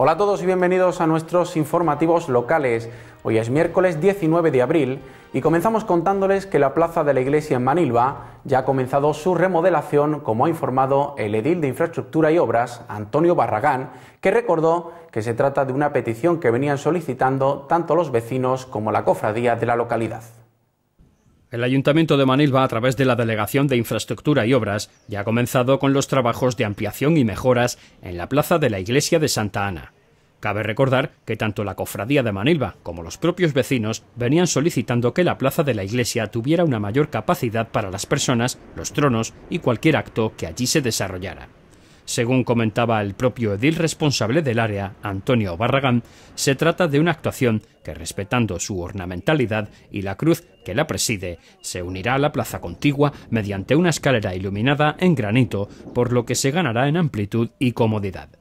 Hola a todos y bienvenidos a nuestros informativos locales. Hoy es miércoles 19 de abril y comenzamos contándoles que la plaza de la iglesia en Manilva ya ha comenzado su remodelación, como ha informado el edil de Infraestructura y Obras, Antonio Barragán, que recordó que se trata de una petición que venían solicitando tanto los vecinos como la cofradía de la localidad. El Ayuntamiento de Manilva, a través de la Delegación de Infraestructura y Obras, ya ha comenzado con los trabajos de ampliación y mejoras en la plaza de la Iglesia de Santa Ana. Cabe recordar que tanto la Cofradía de Manilva como los propios vecinos venían solicitando que la plaza de la iglesia tuviera una mayor capacidad para las personas, los tronos y cualquier acto que allí se desarrollara. Según comentaba el propio edil responsable del área, Antonio Barragán, se trata de una actuación que, respetando su ornamentalidad y la cruz que la preside, se unirá a la plaza contigua mediante una escalera iluminada en granito, por lo que se ganará en amplitud y comodidad.